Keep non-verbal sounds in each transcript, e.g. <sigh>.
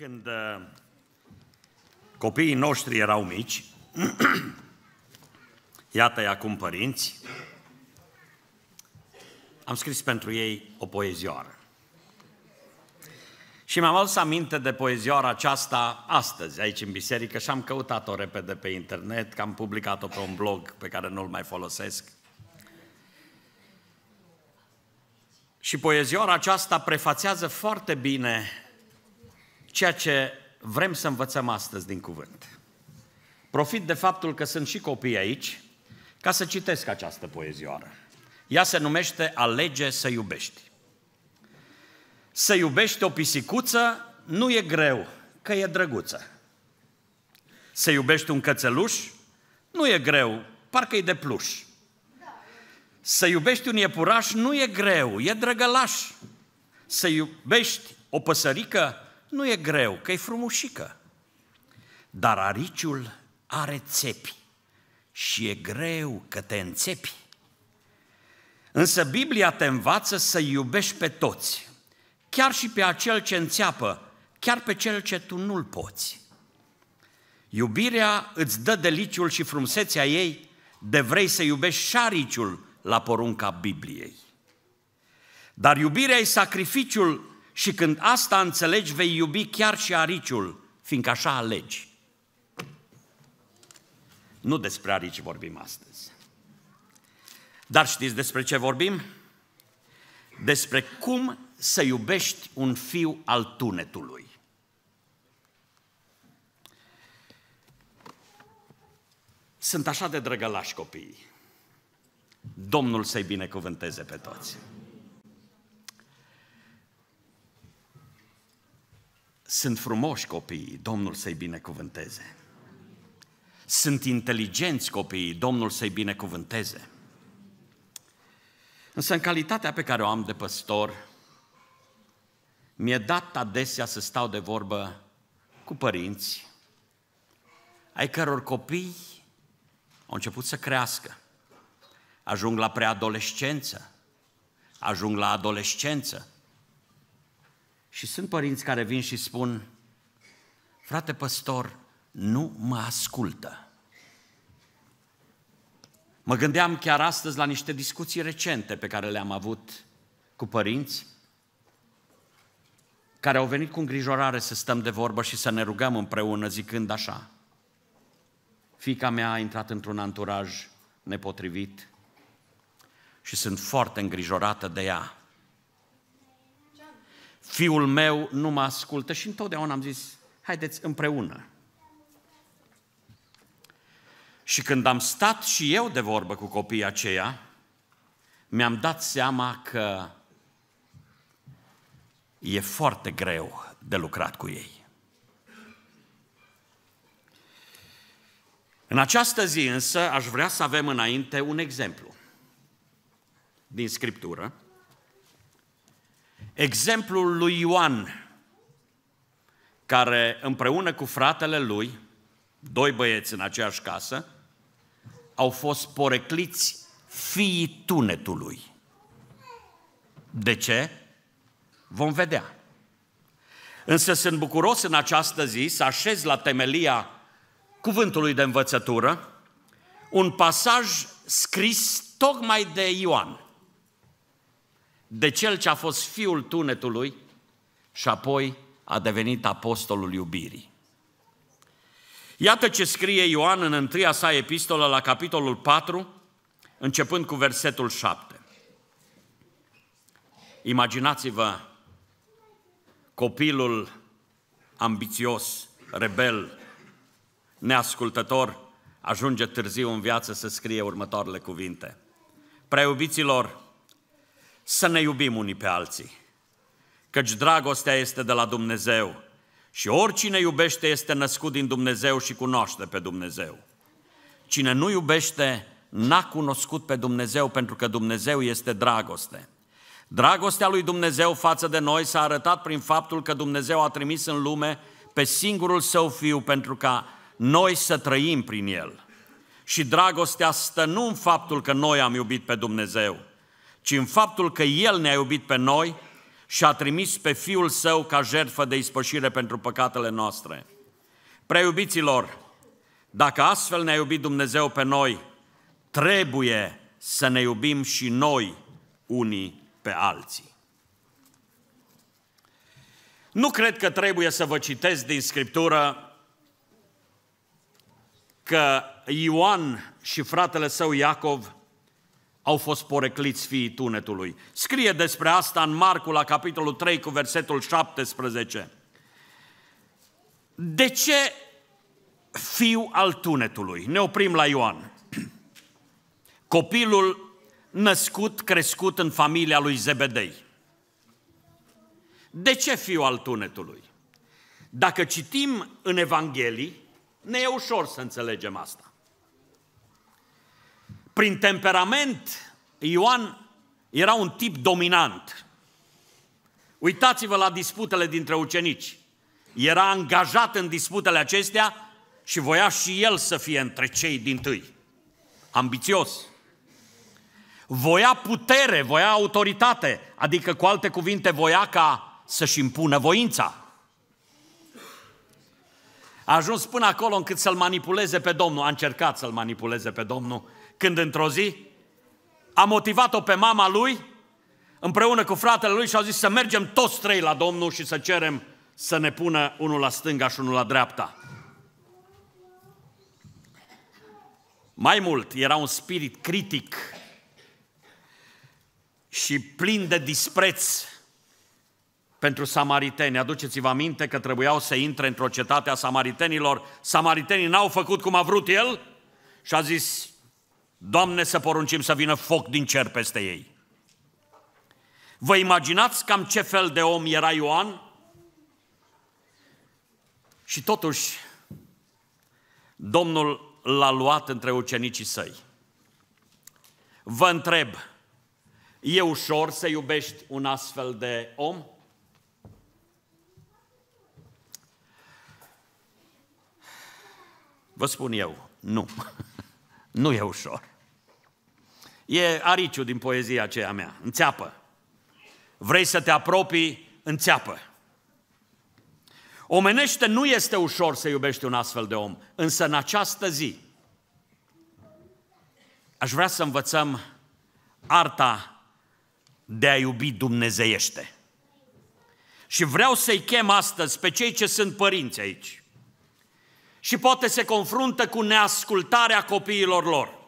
Când uh, copiii noștri erau mici, <clears throat> iată-i acum părinți, am scris pentru ei o poezioară. Și mi-am adus aminte de poezioara aceasta astăzi, aici în biserică, și am căutat-o repede pe internet, că am publicat-o pe un blog pe care nu-l mai folosesc. Și poezioara aceasta prefațează foarte bine ceea ce vrem să învățăm astăzi din cuvânt. Profit de faptul că sunt și copii aici ca să citesc această poezioară. Ea se numește Alege să iubești. Să iubești o pisicuță nu e greu, că e drăguță. Să iubești un cățeluș nu e greu, parcă e de pluș. Să iubești un iepuraș nu e greu, e drăgălaș. Să iubești o păsărică nu e greu, că e frumușică. Dar ariciul are țepi și e greu că te înțepi. Însă Biblia te învață să iubești pe toți, chiar și pe acel ce înțeapă, chiar pe cel ce tu nu-l poți. Iubirea îți dă deliciul și frumusețea ei de vrei să iubești șariciul la porunca Bibliei. Dar iubirea e sacrificiul și când asta înțelegi, vei iubi chiar și ariciul, fiindcă așa alegi. Nu despre arici vorbim astăzi. Dar știți despre ce vorbim? Despre cum să iubești un fiu al tunetului. Sunt așa de drăgălași copiii. Domnul să-i binecuvânteze pe toți. Sunt frumoși copiii, Domnul să-i binecuvânteze. Sunt inteligenți copiii, Domnul să-i binecuvânteze. Însă în calitatea pe care o am de păstor, mi-e dat adesea să stau de vorbă cu părinți, ai căror copii au început să crească, ajung la preadolescență, ajung la adolescență, și sunt părinți care vin și spun, frate păstor, nu mă ascultă. Mă gândeam chiar astăzi la niște discuții recente pe care le-am avut cu părinți care au venit cu îngrijorare să stăm de vorbă și să ne rugăm împreună zicând așa. Fica mea a intrat într-un anturaj nepotrivit și sunt foarte îngrijorată de ea fiul meu nu mă ascultă și întotdeauna am zis, haideți împreună. Și când am stat și eu de vorbă cu copiii aceia, mi-am dat seama că e foarte greu de lucrat cu ei. În această zi însă aș vrea să avem înainte un exemplu din Scriptură Exemplul lui Ioan, care împreună cu fratele lui, doi băieți în aceeași casă, au fost porecliți fiii tunetului. De ce? Vom vedea. Însă sunt bucuros în această zi să așez la temelia cuvântului de învățătură un pasaj scris tocmai de Ioan de cel ce a fost fiul tunetului și apoi a devenit apostolul iubirii. Iată ce scrie Ioan în întâia sa epistolă la capitolul 4, începând cu versetul 7. Imaginați-vă copilul ambițios, rebel, neascultător, ajunge târziu în viață să scrie următoarele cuvinte. Preiubiților, să ne iubim unii pe alții. Căci dragostea este de la Dumnezeu și oricine iubește este născut din Dumnezeu și cunoaște pe Dumnezeu. Cine nu iubește, n-a cunoscut pe Dumnezeu pentru că Dumnezeu este dragoste. Dragostea lui Dumnezeu față de noi s-a arătat prin faptul că Dumnezeu a trimis în lume pe singurul său fiu pentru ca noi să trăim prin el. Și dragostea stă nu în faptul că noi am iubit pe Dumnezeu, ci în faptul că El ne-a iubit pe noi și a trimis pe Fiul Său ca jertfă de ispășire pentru păcatele noastre. Preiubiților, dacă astfel ne-a iubit Dumnezeu pe noi, trebuie să ne iubim și noi unii pe alții. Nu cred că trebuie să vă citesc din Scriptură că Ioan și fratele său Iacov au fost porecliți fiii tunetului. Scrie despre asta în Marcu la capitolul 3 cu versetul 17. De ce fiu al tunetului? Ne oprim la Ioan. <clears throat> Copilul născut, crescut în familia lui Zebedei. De ce fiu al tunetului? Dacă citim în Evanghelii, ne e ușor să înțelegem asta. Prin temperament, Ioan era un tip dominant. Uitați-vă la disputele dintre ucenici. Era angajat în disputele acestea și voia și el să fie între cei din tâi. Ambițios. Voia putere, voia autoritate, adică cu alte cuvinte voia ca să-și impună voința. A ajuns până acolo încât să-l manipuleze pe Domnul, a încercat să-l manipuleze pe Domnul când într-o zi a motivat-o pe mama lui împreună cu fratele lui și au zis să mergem toți trei la Domnul și să cerem să ne pună unul la stânga și unul la dreapta. Mai mult, era un spirit critic și plin de dispreț pentru samariteni. Aduceți-vă aminte că trebuiau să intre într-o cetate a samaritenilor. Samaritenii n-au făcut cum a vrut el și a zis, Doamne, să poruncim să vină foc din cer peste ei. Vă imaginați cam ce fel de om era Ioan? Și totuși, Domnul l-a luat între ucenicii săi. Vă întreb, e ușor să iubești un astfel de om? Vă spun eu, nu. <laughs> Nu e ușor. E ariciu din poezia aceea mea, înțeapă. Vrei să te apropii, înțeapă. Omenește nu este ușor să iubești un astfel de om, însă în această zi aș vrea să învățăm arta de a iubi dumnezeiește. Și vreau să-i chem astăzi pe cei ce sunt părinți aici – și poate se confruntă cu neascultarea copiilor lor.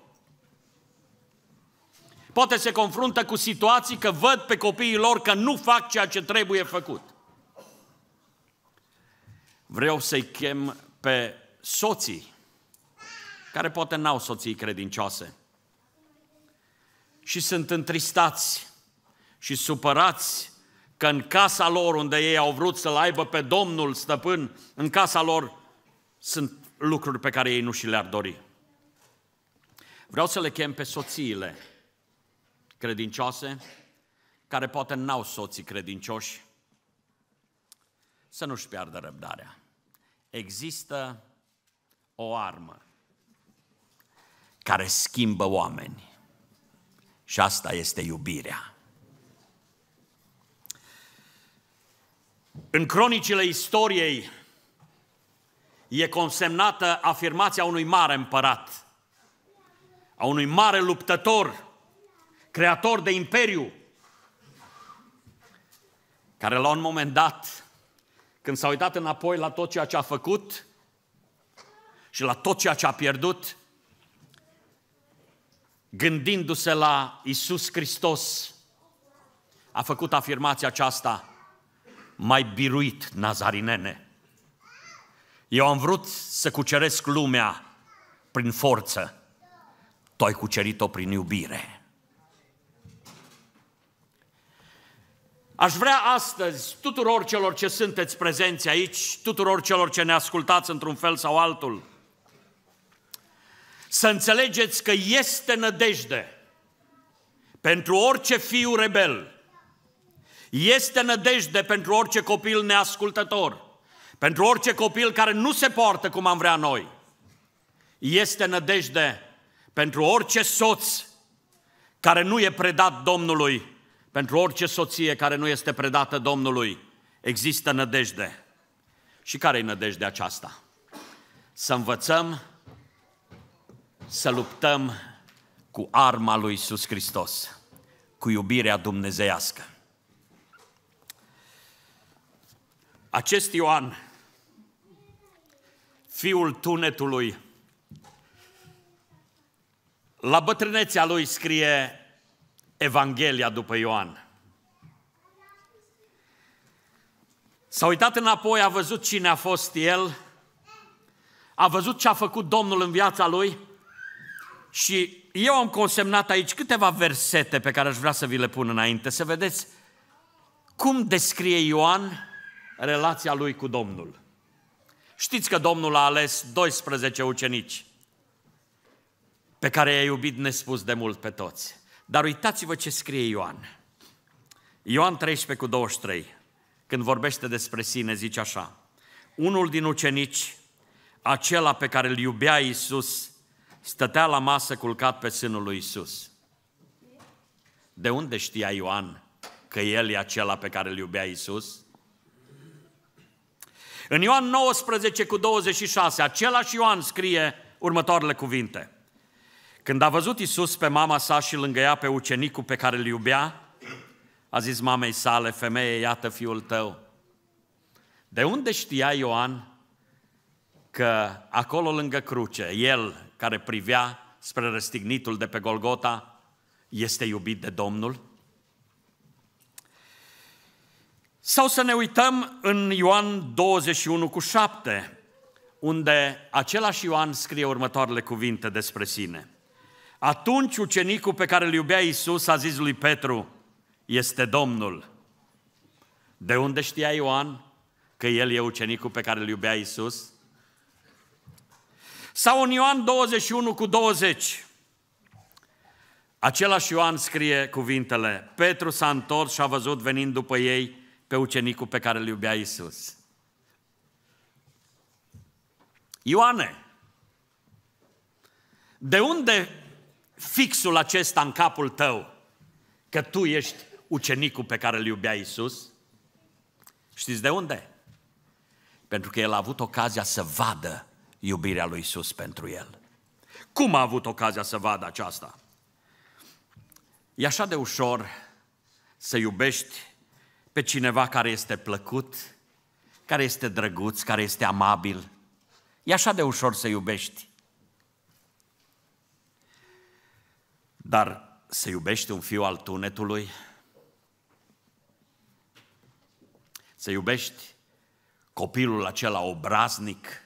Poate se confruntă cu situații că văd pe copiii lor că nu fac ceea ce trebuie făcut. Vreau să-i chem pe soții, care poate n-au soții credincioase, și sunt întristați și supărați că în casa lor, unde ei au vrut să-L aibă pe Domnul stăpân, în casa lor sunt lucruri pe care ei nu și le-ar dori. Vreau să le chem pe soțiile credincioase, care poate n-au soții credincioși, să nu-și piardă răbdarea. Există o armă care schimbă oameni și asta este iubirea. În cronicile istoriei e consemnată afirmația unui mare împărat, a unui mare luptător, creator de imperiu, care la un moment dat, când s-a uitat înapoi la tot ceea ce a făcut și la tot ceea ce a pierdut, gândindu-se la Isus Hristos, a făcut afirmația aceasta, mai biruit nazarinene. Eu am vrut să cuceresc lumea prin forță. Tu ai cucerit-o prin iubire. Aș vrea astăzi tuturor celor ce sunteți prezenți aici, tuturor celor ce ne ascultați într-un fel sau altul, să înțelegeți că este nădejde pentru orice fiu rebel, este nădejde pentru orice copil neascultător – pentru orice copil care nu se poartă cum am vrea noi, este nădejde pentru orice soț care nu e predat Domnului, pentru orice soție care nu este predată Domnului, există nădejde. Și care e nădejde aceasta? Să învățăm să luptăm cu arma lui Iisus Hristos, cu iubirea dumnezeiască. Acest Ioan fiul tunetului. La bătrânețea lui scrie Evanghelia după Ioan. S-a uitat înapoi, a văzut cine a fost el, a văzut ce a făcut Domnul în viața lui și eu am consemnat aici câteva versete pe care aș vrea să vi le pun înainte, să vedeți cum descrie Ioan relația lui cu Domnul. Știți că Domnul a ales 12 ucenici pe care i-a iubit nespus de mult pe toți. Dar uitați-vă ce scrie Ioan. Ioan 13 cu 23, când vorbește despre sine, zice așa. Unul din ucenici, acela pe care îl iubea Iisus, stătea la masă culcat pe sânul lui Iisus. De unde știa Ioan că el e acela pe care îl iubea Iisus? În Ioan 19 cu 26, același Ioan scrie următoarele cuvinte. Când a văzut Isus pe mama sa și lângă ea pe ucenicul pe care îl iubea, a zis mamei sale, femeie, iată fiul tău. De unde știa Ioan că acolo lângă cruce, el care privea spre răstignitul de pe Golgota, este iubit de Domnul? Sau să ne uităm în Ioan 21 cu 7, unde același Ioan scrie următoarele cuvinte despre sine. Atunci ucenicul pe care îl iubea Isus a zis lui Petru, este Domnul. De unde știa Ioan că el e ucenicul pe care îl iubea Isus? Sau în Ioan 21 cu 20, același Ioan scrie cuvintele, Petru s-a întors și a văzut venind după ei pe ucenicul pe care îl iubea Isus. Ioane, de unde fixul acesta în capul tău că tu ești ucenicul pe care îl iubea Isus? Știți de unde? Pentru că el a avut ocazia să vadă iubirea lui Isus pentru el. Cum a avut ocazia să vadă aceasta? E așa de ușor să iubești pe cineva care este plăcut, care este drăguț, care este amabil. E așa de ușor să iubești. Dar să iubești un fiu al tunetului? Să iubești copilul acela obraznic?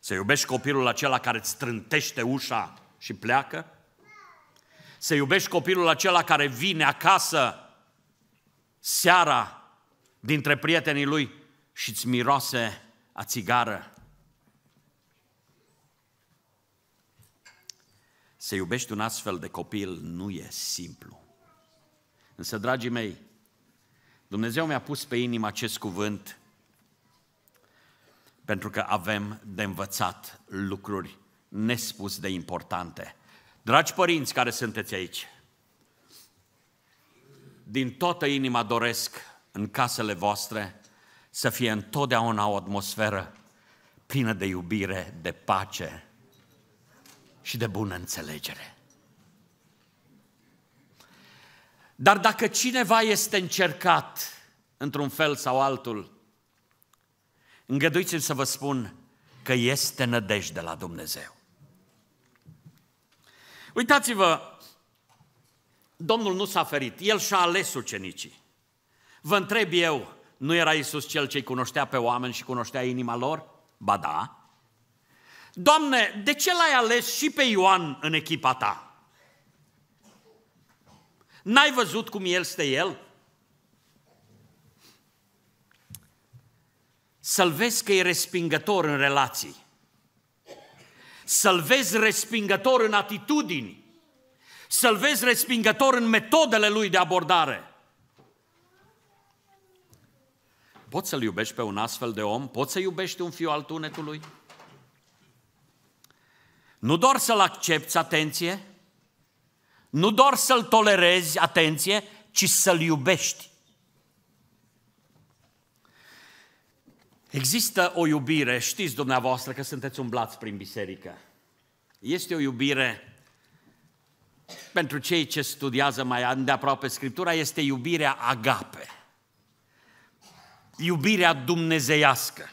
Să iubești copilul acela care îți strântește ușa și pleacă? Să iubești copilul acela care vine acasă seara dintre prietenii lui și îți miroase a țigară. Să iubești un astfel de copil nu e simplu. Însă, dragii mei, Dumnezeu mi-a pus pe inimă acest cuvânt pentru că avem de învățat lucruri nespus de importante. Dragi părinți care sunteți aici, din toată inima doresc în casele voastre să fie întotdeauna o atmosferă plină de iubire, de pace și de bună înțelegere. Dar dacă cineva este încercat într-un fel sau altul, îngăduiți-mi să vă spun că este nădejde la Dumnezeu. Uitați-vă Domnul nu s-a ferit, El și-a ales ucenicii. Vă întreb eu, nu era Isus cel ce-i cunoștea pe oameni și cunoștea inima lor? Ba da. Doamne, de ce l-ai ales și pe Ioan în echipa ta? N-ai văzut cum el este el? Să-l vezi că e respingător în relații. Să-l vezi respingător în atitudini să-l vezi respingător în metodele lui de abordare. Poți să-l iubești pe un astfel de om? Poți să iubești un fiu al tunetului? Nu doar să-l accepti, atenție, nu doar să-l tolerezi, atenție, ci să-l iubești. Există o iubire, știți dumneavoastră că sunteți umblați prin biserică. Este o iubire pentru cei ce studiază mai îndeaproape Scriptura este iubirea agape, iubirea dumnezeiască.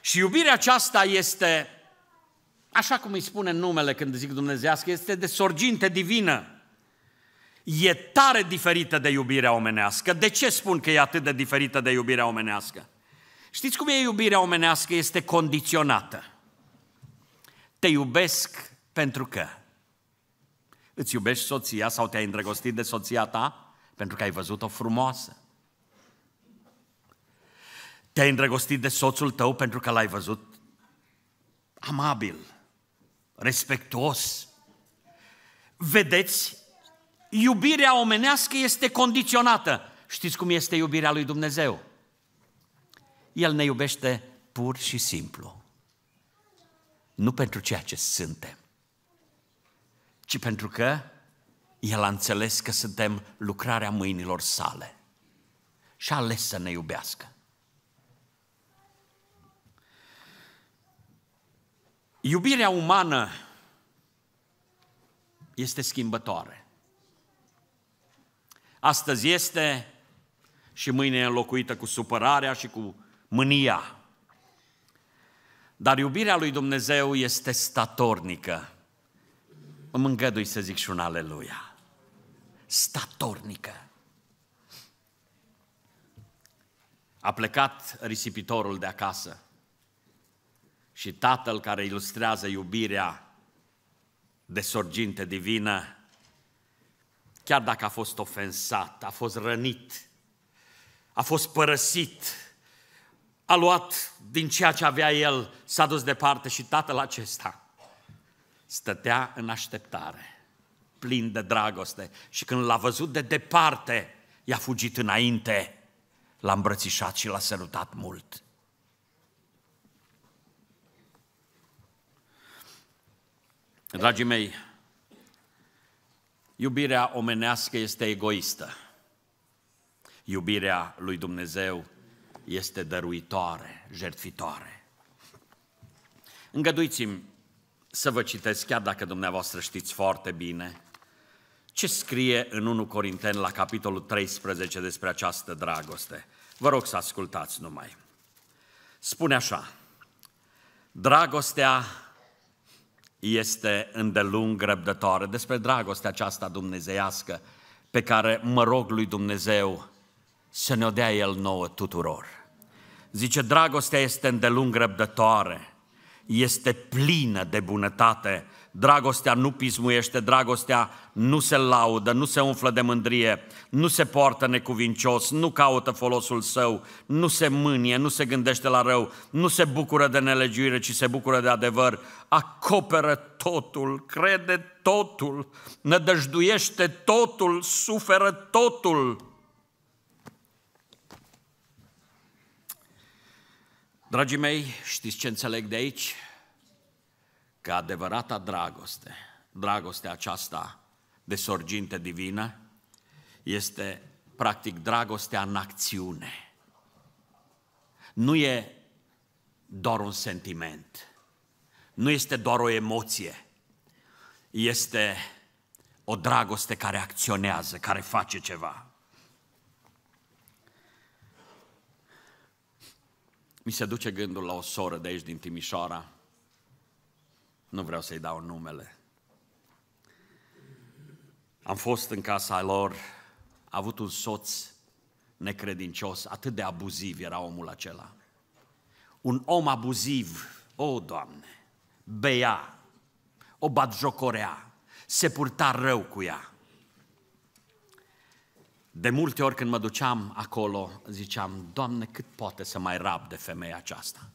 Și iubirea aceasta este, așa cum îi spune numele când zic dumnezeiască, este de sorginte divină. E tare diferită de iubirea omenească. De ce spun că e atât de diferită de iubirea omenească? Știți cum e iubirea omenească? Este condiționată. Te iubesc pentru că. Îți iubești soția sau te-ai îndrăgostit de soția ta pentru că ai văzut-o frumoasă. Te-ai îndrăgostit de soțul tău pentru că l-ai văzut amabil, respectuos. Vedeți, iubirea omenească este condiționată. Știți cum este iubirea lui Dumnezeu? El ne iubește pur și simplu. Nu pentru ceea ce suntem, ci pentru că El a înțeles că suntem lucrarea mâinilor sale și a ales să ne iubească. Iubirea umană este schimbătoare. Astăzi este și mâine e înlocuită cu supărarea și cu mânia. Dar iubirea lui Dumnezeu este statornică îmi îngădui să zic și un aleluia. Statornică. A plecat risipitorul de acasă și tatăl care ilustrează iubirea de sorginte divină, chiar dacă a fost ofensat, a fost rănit, a fost părăsit, a luat din ceea ce avea el, s-a dus departe și tatăl acesta – stătea în așteptare, plin de dragoste și când l-a văzut de departe, i-a fugit înainte, l-a îmbrățișat și l-a sărutat mult. Dragii mei, iubirea omenească este egoistă. Iubirea lui Dumnezeu este dăruitoare, jertfitoare. Îngăduiți-mi să vă citesc, chiar dacă dumneavoastră știți foarte bine, ce scrie în 1 Corinten la capitolul 13 despre această dragoste. Vă rog să ascultați numai. Spune așa, dragostea este îndelung răbdătoare. Despre dragostea aceasta dumnezeiască pe care mă rog lui Dumnezeu să ne-o dea El nouă tuturor. Zice, dragostea este îndelung răbdătoare, este plină de bunătate. Dragostea nu pismuiește, dragostea nu se laudă, nu se umflă de mândrie, nu se poartă necuvincios, nu caută folosul său, nu se mânie, nu se gândește la rău, nu se bucură de nelegiuire, ci se bucură de adevăr, acoperă totul, crede totul, nădăjduiește totul, suferă totul. Dragii mei, știți ce înțeleg de aici? Că adevărata dragoste, dragostea aceasta de sorginte divină, este practic dragostea în acțiune. Nu e doar un sentiment, nu este doar o emoție, este o dragoste care acționează, care face ceva. Mi se duce gândul la o soră de aici din Timișoara, nu vreau să-i dau numele. Am fost în casa lor, a avut un soț necredincios, atât de abuziv era omul acela. Un om abuziv, o, oh, Doamne, bea, o batjocorea, se purta rău cu ea. De multe ori când mă duceam acolo, ziceam, Doamne, cât poate să mai rab de femeia aceasta?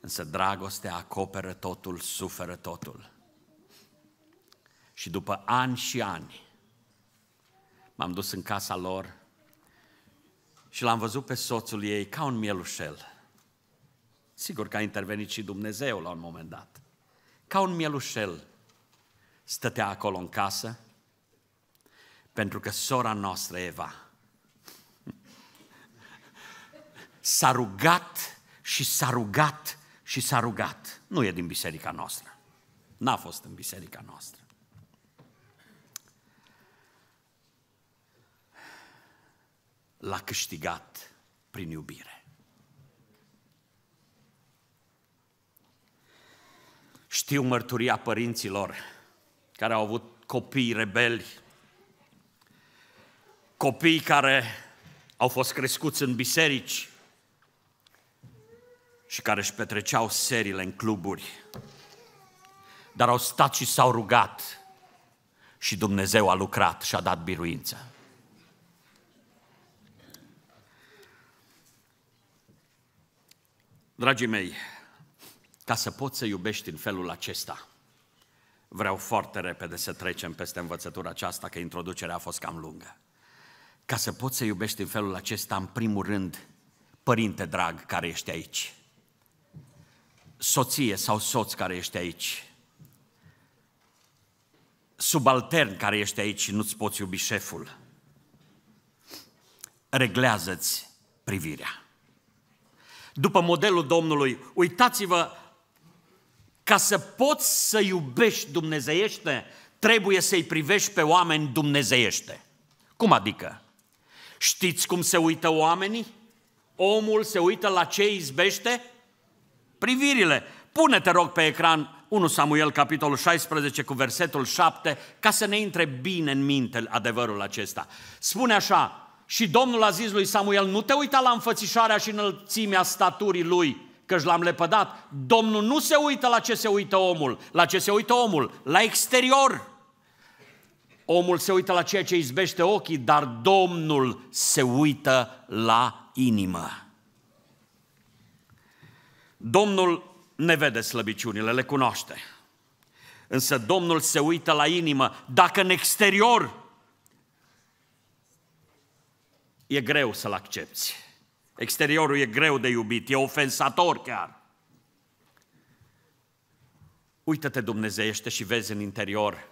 Însă dragostea acoperă totul, suferă totul. Și după ani și ani, m-am dus în casa lor și l-am văzut pe soțul ei ca un mielușel. Sigur că a intervenit și Dumnezeu la un moment dat. Ca un mielușel stătea acolo în casă, pentru că sora noastră, Eva, s-a rugat și s-a rugat și s-a rugat. Nu e din biserica noastră. N-a fost în biserica noastră. L-a câștigat prin iubire. Știu mărturia părinților care au avut copii rebeli copii care au fost crescuți în biserici și care își petreceau serile în cluburi, dar au stat și s-au rugat și Dumnezeu a lucrat și a dat biruință. Dragii mei, ca să poți să iubești în felul acesta, vreau foarte repede să trecem peste învățătura aceasta, că introducerea a fost cam lungă. Ca să poți să iubești în felul acesta, în primul rând, părinte drag care ești aici, soție sau soț care ești aici, subaltern care ești aici și nu-ți poți iubi șeful, reglează-ți privirea. După modelul Domnului, uitați-vă, ca să poți să iubești dumnezeiește, trebuie să-i privești pe oameni dumnezeiește. Cum adică? Știți cum se uită oamenii? Omul se uită la ce izbește? Privirile. Pune, te rog, pe ecran 1 Samuel, capitolul 16, cu versetul 7, ca să ne intre bine în minte adevărul acesta. Spune așa, și Domnul a zis lui Samuel, nu te uita la înfățișarea și înălțimea staturii lui, căci l-am lepădat. Domnul nu se uită la ce se uită omul, la ce se uită omul, la exterior. Omul se uită la ceea ce izbește ochii, dar Domnul se uită la inimă. Domnul ne vede slăbiciunile, le cunoaște. Însă Domnul se uită la inimă. Dacă în exterior e greu să-l accepti. Exteriorul e greu de iubit, e ofensator chiar. Uită-te dumnezeiește și vezi în interior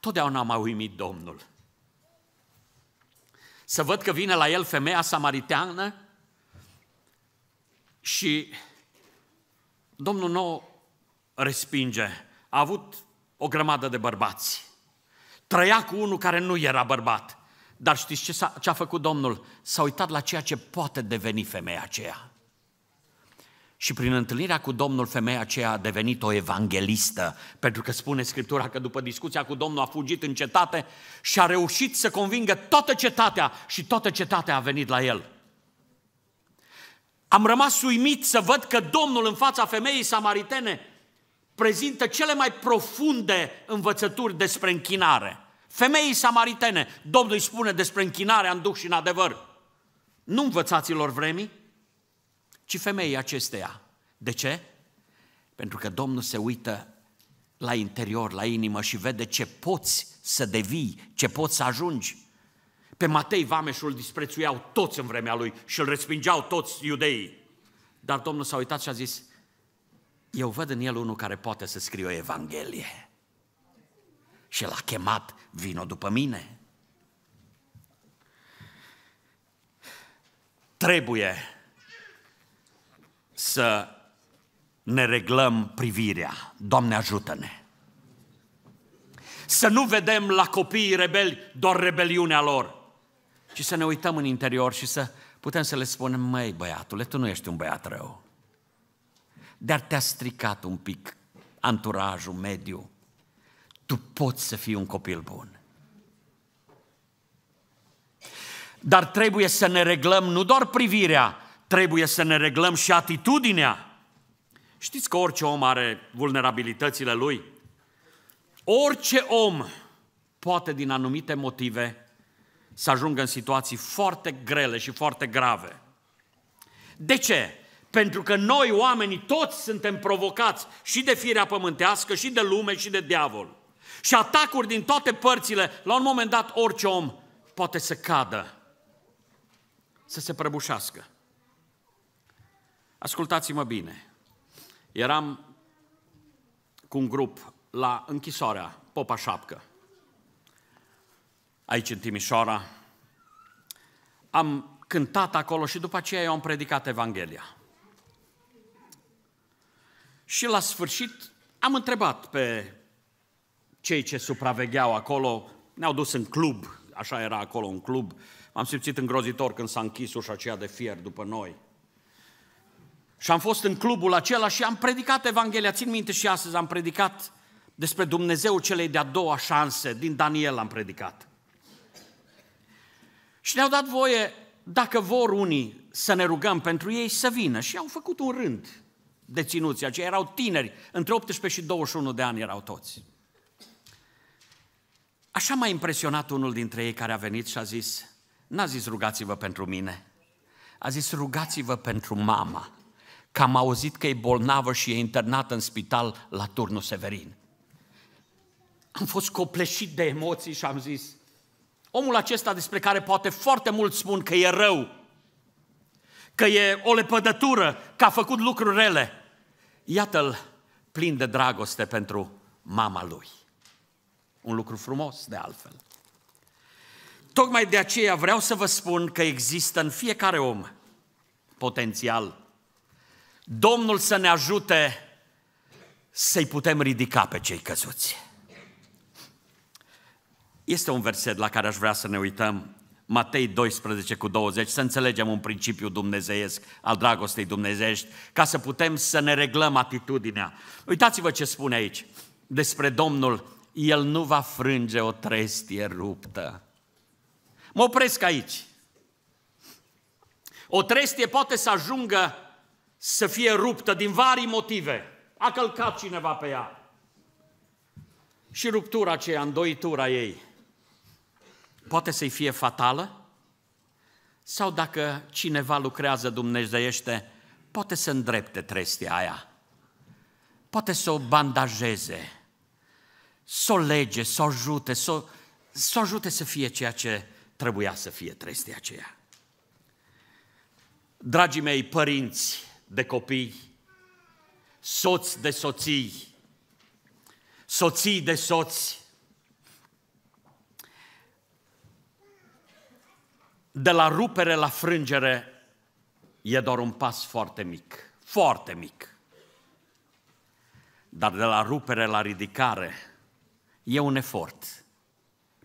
Totdeauna m-a uimit Domnul. Să văd că vine la el femeia samariteană și Domnul nu respinge. A avut o grămadă de bărbați. Trăia cu unul care nu era bărbat. Dar știți ce, a ce a făcut Domnul? S-a uitat la ceea ce poate deveni femeia aceea. Și prin întâlnirea cu Domnul, femeia aceea a devenit o evanghelistă, pentru că spune Scriptura că după discuția cu Domnul a fugit în cetate și a reușit să convingă toată cetatea și toată cetatea a venit la el. Am rămas uimit să văd că Domnul în fața femeii samaritene prezintă cele mai profunde învățături despre închinare. Femeii samaritene, Domnul îi spune despre închinare în duh și în adevăr. Nu învățaților vremii, ci femeii acesteia. De ce? Pentru că Domnul se uită la interior, la inimă și vede ce poți să devii, ce poți să ajungi. Pe Matei Vameșul disprețuiau toți în vremea lui și îl respingeau toți iudeii. Dar Domnul s-a uitat și a zis, eu văd în el unul care poate să scrie o Evanghelie. Și l-a chemat, vino după mine. Trebuie să ne reglăm privirea. Doamne, ajută-ne! Să nu vedem la copiii rebeli doar rebeliunea lor, ci să ne uităm în interior și să putem să le spunem, măi băiatule, tu nu ești un băiat rău, dar te-a stricat un pic anturajul, mediu. Tu poți să fii un copil bun. Dar trebuie să ne reglăm nu doar privirea, trebuie să ne reglăm și atitudinea. Știți că orice om are vulnerabilitățile lui? Orice om poate din anumite motive să ajungă în situații foarte grele și foarte grave. De ce? Pentru că noi, oamenii, toți suntem provocați și de firea pământească, și de lume, și de diavol. Și atacuri din toate părțile, la un moment dat, orice om poate să cadă, să se prăbușească. Ascultați-mă bine. Eram cu un grup la închisoarea Popa Șapcă, aici în Timișoara. Am cântat acolo și după aceea eu am predicat Evanghelia. Și la sfârșit am întrebat pe cei ce supravegheau acolo, ne-au dus în club, așa era acolo un club, m-am simțit îngrozitor când s-a închis ușa aceea de fier după noi – și am fost în clubul acela și am predicat Evanghelia. Țin minte și astăzi am predicat despre Dumnezeu celei de-a doua șanse. Din Daniel am predicat. Și ne-au dat voie, dacă vor unii să ne rugăm pentru ei, să vină. Și au făcut un rând de ținuți. aceia. Erau tineri, între 18 și 21 de ani erau toți. Așa m-a impresionat unul dintre ei care a venit și a zis, n-a zis rugați-vă pentru mine, a zis rugați-vă pentru mama că am auzit că e bolnavă și e internată în spital la turnul Severin. Am fost copleșit de emoții și am zis, omul acesta despre care poate foarte mult spun că e rău, că e o lepădătură, că a făcut lucruri rele, iată-l plin de dragoste pentru mama lui. Un lucru frumos, de altfel. Tocmai de aceea vreau să vă spun că există în fiecare om potențial Domnul să ne ajute să-i putem ridica pe cei căzuți. Este un verset la care aș vrea să ne uităm, Matei 12 cu 20, să înțelegem un principiu dumnezeiesc al dragostei dumnezești, ca să putem să ne reglăm atitudinea. Uitați-vă ce spune aici despre Domnul, El nu va frânge o trestie ruptă. Mă opresc aici. O trestie poate să ajungă să fie ruptă din vari motive. A călcat cineva pe ea. Și ruptura aceea, îndoitura ei, poate să-i fie fatală? Sau dacă cineva lucrează dumnezeiește, poate să îndrepte trestia aia, poate să o bandajeze, să o lege, să o ajute, să o, să o ajute să fie ceea ce trebuia să fie trestia aceea. Dragii mei părinți, de copii, soți de soții, soții de soți. De la rupere la frângere e doar un pas foarte mic, foarte mic. Dar de la rupere la ridicare e un efort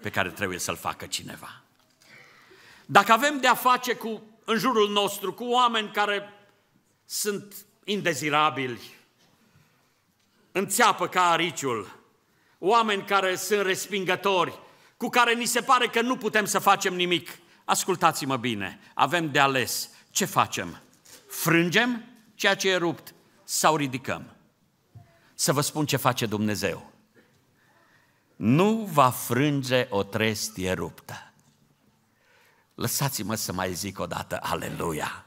pe care trebuie să-l facă cineva. Dacă avem de-a face cu, în jurul nostru, cu oameni care sunt indezirabili, înțeapă ca ariciul, oameni care sunt respingători, cu care ni se pare că nu putem să facem nimic. Ascultați-mă bine, avem de ales. Ce facem? Frângem ceea ce e rupt sau ridicăm? Să vă spun ce face Dumnezeu. Nu va frânge o trestie ruptă. Lăsați-mă să mai zic o dată, aleluia!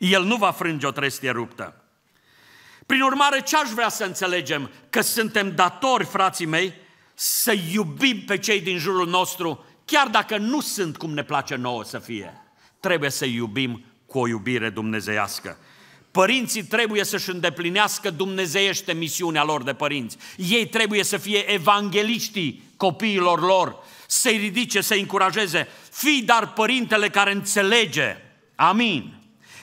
El nu va frânge o trestie ruptă. Prin urmare, ce aș vrea să înțelegem? Că suntem datori, frații mei, să iubim pe cei din jurul nostru, chiar dacă nu sunt cum ne place nouă să fie. Trebuie să iubim cu o iubire dumnezeiască. Părinții trebuie să-și îndeplinească dumnezeiește misiunea lor de părinți. Ei trebuie să fie evangeliștii copiilor lor, să-i ridice, să-i încurajeze. Fii dar părintele care înțelege. Amin.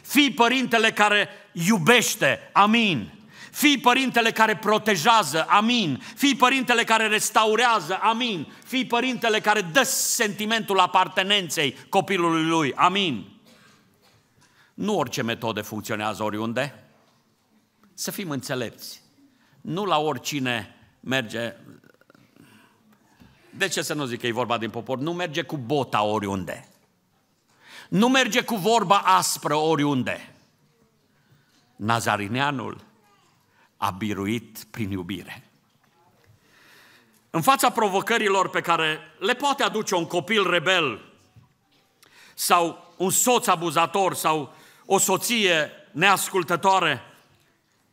Fii părintele care iubește, amin. Fii părintele care protejează, amin. Fii părintele care restaurează, amin. Fii părintele care dă sentimentul apartenenței copilului lui, amin. Nu orice metode funcționează oriunde. Să fim înțelepți. Nu la oricine merge. De ce să nu zic că e vorba din popor? Nu merge cu bota oriunde. Nu merge cu vorba aspră oriunde. Nazarineanul a biruit prin iubire. În fața provocărilor pe care le poate aduce un copil rebel sau un soț abuzator sau o soție neascultătoare,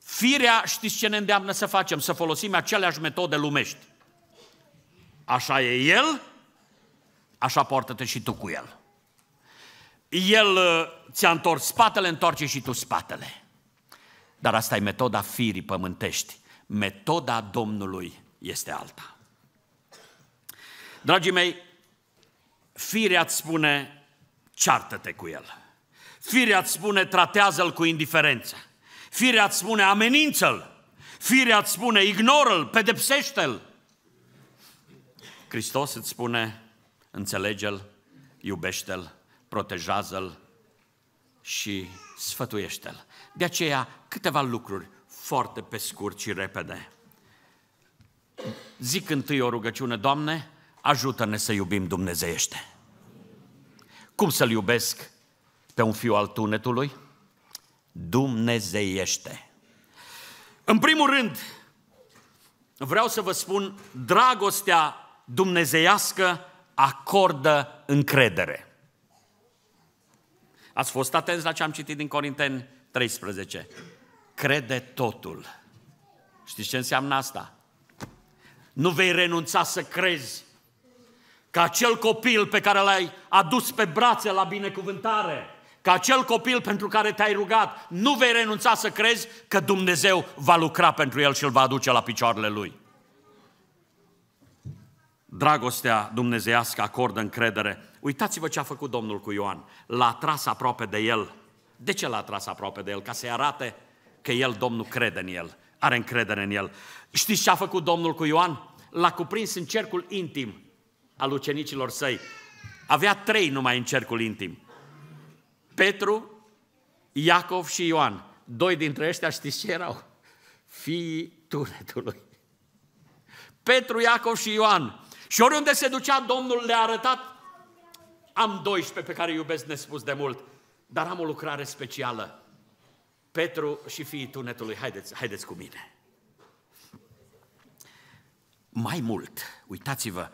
firea știți ce ne îndeamnă să facem? Să folosim aceleași metode lumești. Așa e el, așa poartă-te și tu cu el. El uh, ți-a întors spatele, întoarce și tu spatele. Dar asta e metoda firii pământești. Metoda Domnului este alta. Dragii mei, firea îți spune ceartă-te cu el. Firea îți spune tratează-l cu indiferență. Firea îți spune amenință-l. Firea îți spune ignoră-l, pedepsește-l. Hristos îți spune înțelege-l, iubește-l, protejează-l și sfătuiește-l. De aceea, câteva lucruri foarte pe scurt și repede. Zic întâi o rugăciune, Doamne, ajută-ne să iubim dumnezeiește. Cum să-L iubesc pe un fiu al tunetului? Dumnezeiește. În primul rând, vreau să vă spun, dragostea dumnezeiască acordă încredere. Ați fost atenți la ce am citit din Corinteni 13. Crede totul. Știți ce înseamnă asta? Nu vei renunța să crezi că acel copil pe care l-ai adus pe brațe la binecuvântare, că acel copil pentru care te-ai rugat, nu vei renunța să crezi că Dumnezeu va lucra pentru el și îl va aduce la picioarele lui dragostea dumnezeiască acordă încredere. Uitați-vă ce a făcut Domnul cu Ioan. L-a tras aproape de el. De ce l-a tras aproape de el? Ca să-i arate că el, Domnul, crede în el, are încredere în el. Știți ce a făcut Domnul cu Ioan? L-a cuprins în cercul intim al ucenicilor săi. Avea trei numai în cercul intim. Petru, Iacov și Ioan. Doi dintre ăștia știți ce erau? Fiii tunetului. Petru, Iacov și Ioan și oriunde se ducea, Domnul le-a arătat, am 12 pe care iubesc nespus de mult, dar am o lucrare specială. Petru și fiii tunetului, haideți, haideți cu mine. Mai mult, uitați-vă,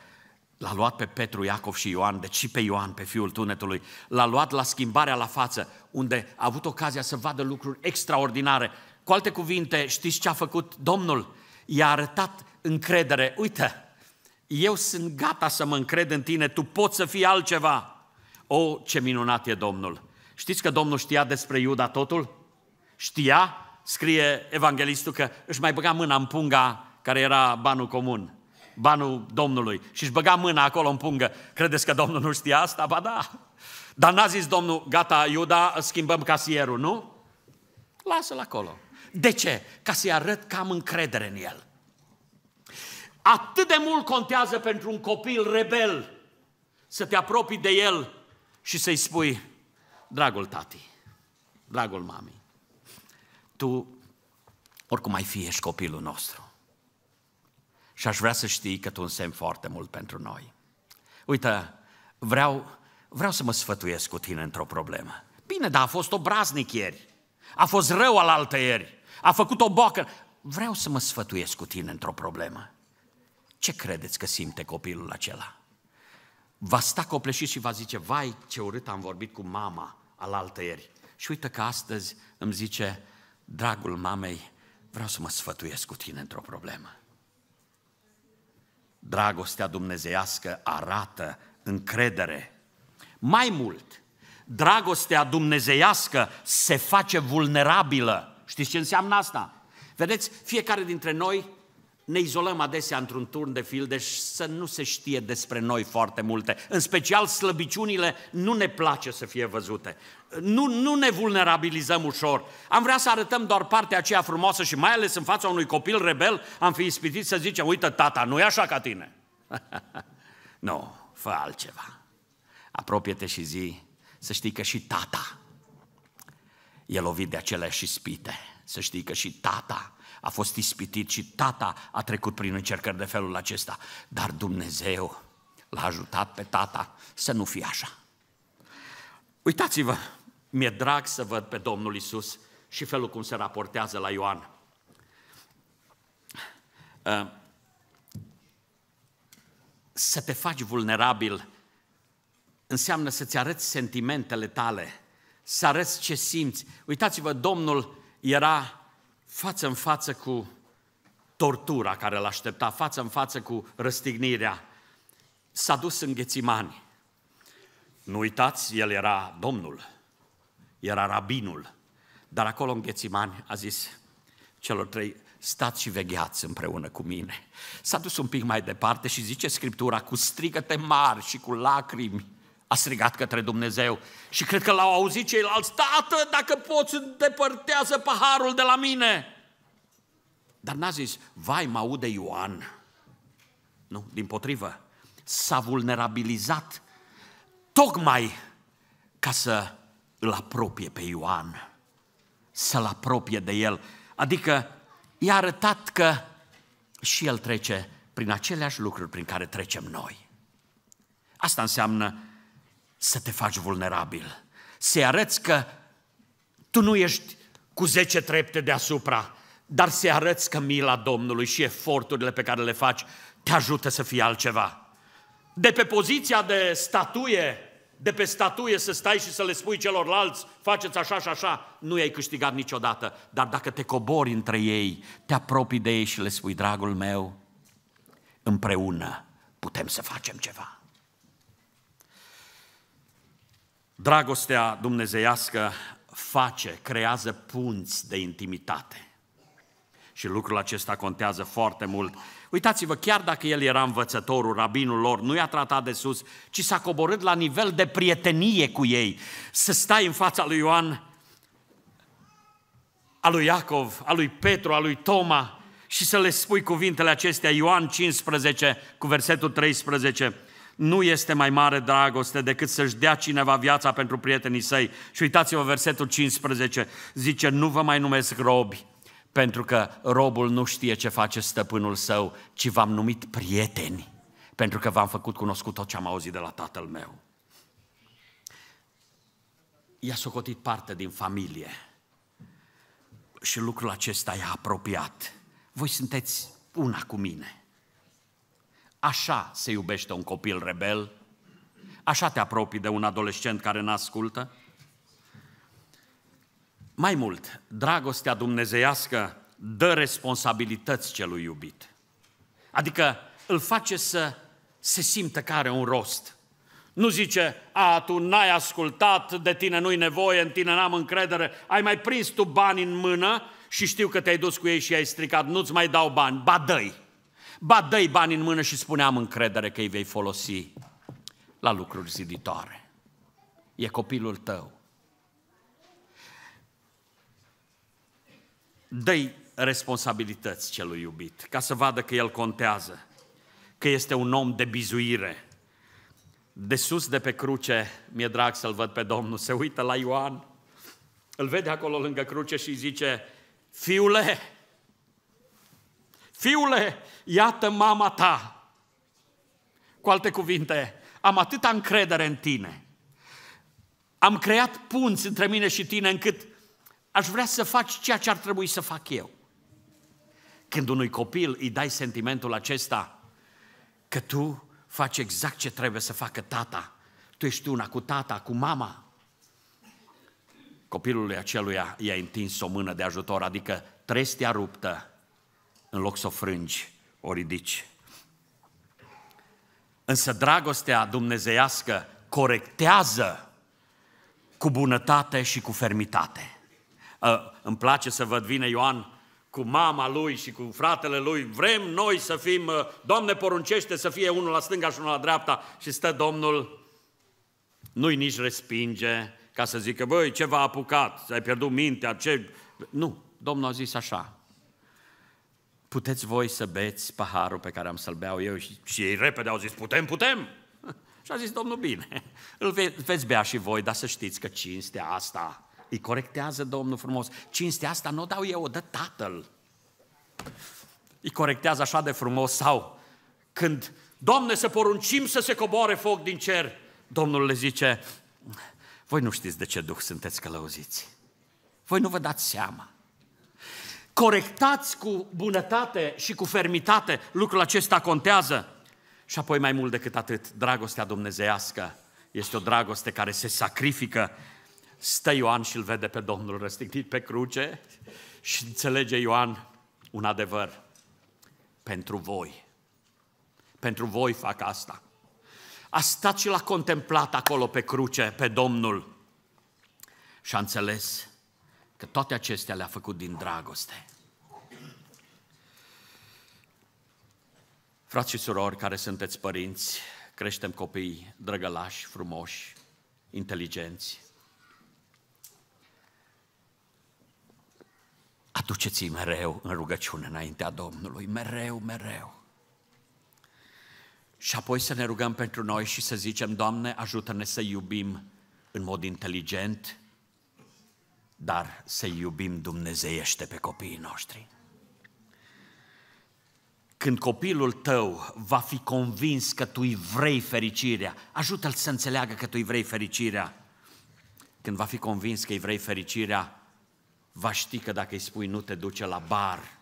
L-a luat pe Petru, Iacov și Ioan, deci și pe Ioan, pe fiul tunetului. L-a luat la schimbarea la față, unde a avut ocazia să vadă lucruri extraordinare. Cu alte cuvinte, știți ce a făcut Domnul? I-a arătat încredere. Uite, eu sunt gata să mă încred în tine, tu poți să fii altceva. O, ce minunat e Domnul! Știți că Domnul știa despre Iuda totul? Știa, scrie evanghelistul, că își mai băga mâna în punga care era banul comun, banul Domnului, și își băga mâna acolo în pungă. Credeți că Domnul nu știa asta? Ba da! Dar n-a zis Domnul, gata, Iuda, schimbăm casierul, nu? Lasă-l acolo. De ce? Ca să-i arăt că am încredere în el. Atât de mult contează pentru un copil rebel să te apropii de el și să-i spui, dragul tati, dragul mami, tu oricum ai fi, ești copilul nostru. Și aș vrea să știi că tu însemni foarte mult pentru noi. Uite, vreau, vreau să mă sfătuiesc cu tine într-o problemă. Bine, dar a fost obraznic ieri. A fost rău al ieri. A făcut o bocă. Vreau să mă sfătuiesc cu tine într-o problemă. Ce credeți că simte copilul acela? Va sta copleșit și va zice, vai ce urât am vorbit cu mama alaltă ieri. Și uite că astăzi îmi zice, dragul mamei, vreau să mă sfătuiesc cu tine într-o problemă. Dragostea dumnezeiască arată încredere. Mai mult, dragostea dumnezeiască se face vulnerabilă. Știți ce înseamnă asta? Vedeți, fiecare dintre noi ne izolăm adesea într-un turn de fil, deci să nu se știe despre noi foarte multe. În special slăbiciunile nu ne place să fie văzute. Nu, nu ne vulnerabilizăm ușor. Am vrea să arătăm doar partea aceea frumoasă și mai ales în fața unui copil rebel am fi ispitit să zicem, uite tata, nu e așa ca tine. <laughs> nu, no, fă altceva. Apropie-te și zi, să știi că și tata e lovit de aceleași spite. Să știi că și tata a fost ispitit și tata a trecut prin încercări de felul acesta. Dar Dumnezeu l-a ajutat pe tata să nu fie așa. Uitați-vă, mi-e drag să văd pe Domnul Isus și felul cum se raportează la Ioan. Ă, să te faci vulnerabil înseamnă să-ți arăți sentimentele tale, să arăți ce simți. Uitați-vă, Domnul era față în față cu tortura care l aștepta, față în față cu răstignirea, s-a dus în Ghețimani. Nu uitați, el era domnul, era rabinul, dar acolo în Ghețimani a zis celor trei, stați și vegheați împreună cu mine. S-a dus un pic mai departe și zice Scriptura cu strigăte mari și cu lacrimi a strigat către Dumnezeu. Și cred că l-au auzit ceilalți, Tată, dacă poți, îndepărtează paharul de la mine. Dar n-a zis, vai, mă aude Ioan. Nu, din potrivă, s-a vulnerabilizat tocmai ca să îl apropie pe Ioan, să-l apropie de el. Adică i-a arătat că și el trece prin aceleași lucruri prin care trecem noi. Asta înseamnă să te faci vulnerabil, să-i arăți că tu nu ești cu zece trepte deasupra, dar să-i arăți că mila Domnului și eforturile pe care le faci te ajută să fii altceva. De pe poziția de statuie, de pe statuie să stai și să le spui celorlalți, faceți așa și așa, nu i-ai câștigat niciodată. Dar dacă te cobori între ei, te apropii de ei și le spui, dragul meu, împreună putem să facem ceva. Dragostea dumnezeiască face, creează punți de intimitate. Și lucrul acesta contează foarte mult. Uitați-vă, chiar dacă el era învățătorul, rabinul lor, nu i-a tratat de sus, ci s-a coborât la nivel de prietenie cu ei. Să stai în fața lui Ioan, a lui Iacov, a lui Petru, a lui Toma și să le spui cuvintele acestea, Ioan 15 cu versetul 13. Nu este mai mare dragoste decât să-și dea cineva viața pentru prietenii săi. Și uitați-vă versetul 15, zice, nu vă mai numesc robi, pentru că robul nu știe ce face stăpânul său, ci v-am numit prieteni, pentru că v-am făcut cunoscut tot ce am auzit de la tatăl meu. I-a socotit parte din familie și lucrul acesta i-a apropiat. Voi sunteți una cu mine. Așa se iubește un copil rebel, așa te apropii de un adolescent care n-ascultă. Mai mult, dragostea dumnezeiască dă responsabilități celui iubit. Adică îl face să se simtă că are un rost. Nu zice, a, tu n-ai ascultat, de tine nu-i nevoie, în tine n-am încredere, ai mai prins tu bani în mână și știu că te-ai dus cu ei și ai stricat, nu-ți mai dau bani, badăi. Ba, dă bani în mână și spuneam încredere că îi vei folosi la lucruri ziditoare. E copilul tău. dă responsabilități celui iubit, ca să vadă că el contează, că este un om de bizuire. De sus, de pe cruce, mi-e drag să-l văd pe Domnul, se uită la Ioan, îl vede acolo lângă cruce și îi zice, Fiule, Fiule, iată mama ta. Cu alte cuvinte, am atâta încredere în tine. Am creat punți între mine și tine încât aș vrea să faci ceea ce ar trebui să fac eu. Când unui copil îi dai sentimentul acesta că tu faci exact ce trebuie să facă tata, tu ești una cu tata, cu mama, copilului aceluia i-a întins o mână de ajutor, adică trestia ruptă, în loc să o frângi, o ridici. Însă dragostea dumnezeiască corectează cu bunătate și cu fermitate. Ă, îmi place să văd, vine Ioan cu mama lui și cu fratele lui, vrem noi să fim, ă, Doamne poruncește să fie unul la stânga și unul la dreapta și stă Domnul, nu-i nici respinge ca să zică, băi, ce v-a apucat, ai pierdut mintea, ce... Nu, Domnul a zis așa, puteți voi să beți paharul pe care am să-l beau eu? Și, și ei repede au zis, putem, putem! <laughs> Și a zis, domnul, bine, <laughs> îl ve- veți bea și voi, dar să știți că cinstea asta îi corectează domnul frumos. Cinstea asta nu o dau eu, o dă tatăl. Îi corectează așa de frumos sau când, domne, să poruncim să se coboare foc din cer, Domnul le zice, voi nu știți de ce duh sunteți călăuziți. Voi nu vă dați seama corectați cu bunătate și cu fermitate, lucrul acesta contează. Și apoi mai mult decât atât, dragostea dumnezeiască este o dragoste care se sacrifică. Stă Ioan și îl vede pe Domnul răstignit pe cruce și înțelege Ioan un adevăr. Pentru voi. Pentru voi fac asta. A stat și l-a contemplat acolo pe cruce, pe Domnul. Și a înțeles că toate acestea le-a făcut din dragoste. Frați și surori care sunteți părinți, creștem copii drăgălași, frumoși, inteligenți. Aduceți-i mereu în rugăciune înaintea Domnului, mereu, mereu. Și apoi să ne rugăm pentru noi și să zicem, Doamne, ajută-ne să iubim în mod inteligent, dar să iubim dumnezeiește pe copiii noștri. Când copilul tău va fi convins că tu îi vrei fericirea, ajută-l să înțeleagă că tu îi vrei fericirea. Când va fi convins că îi vrei fericirea, va ști că dacă îi spui nu te duce la bar,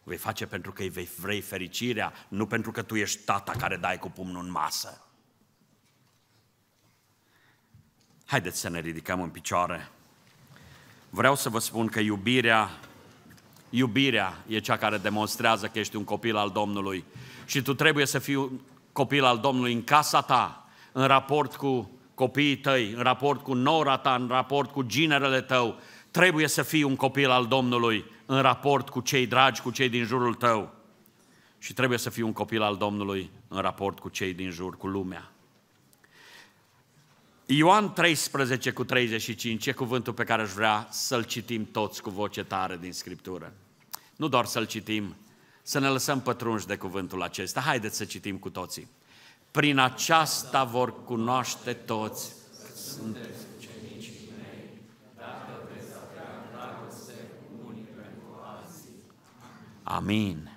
o vei face pentru că îi vrei fericirea, nu pentru că tu ești tata care dai cu pumnul în masă. Haideți să ne ridicăm în picioare. Vreau să vă spun că iubirea, iubirea e cea care demonstrează că ești un copil al Domnului. Și tu trebuie să fii un copil al Domnului în casa ta, în raport cu copiii tăi, în raport cu nora ta, în raport cu ginerele tău. Trebuie să fii un copil al Domnului în raport cu cei dragi, cu cei din jurul tău. Și trebuie să fii un copil al Domnului în raport cu cei din jur, cu lumea. Ioan 13 cu 35 e cuvântul pe care aș vrea să-l citim toți cu voce tare din Scriptură. Nu doar să-l citim, să ne lăsăm pătrunși de cuvântul acesta. Haideți să citim cu toții. Prin aceasta vor cunoaște toți sunteți ucenicii mei, dacă veți avea dragoste unii pentru alții. Amin.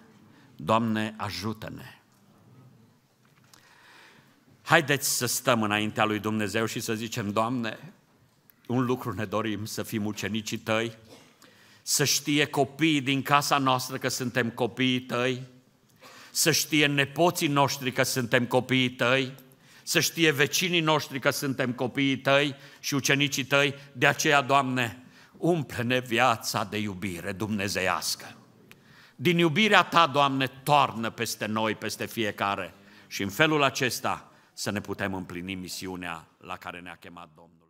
Doamne, ajută-ne! Haideți să stăm înaintea lui Dumnezeu și să zicem, Doamne, un lucru ne dorim să fim ucenicii tăi, să știe copiii din casa noastră că suntem copiii tăi, să știe nepoții noștri că suntem copiii tăi, să știe vecinii noștri că suntem copiii tăi și ucenicii tăi. De aceea, Doamne, umple-ne viața de iubire dumnezeiască. Din iubirea Ta, Doamne, toarnă peste noi, peste fiecare. Și în felul acesta, să ne putem împlini misiunea la care ne-a chemat Domnul.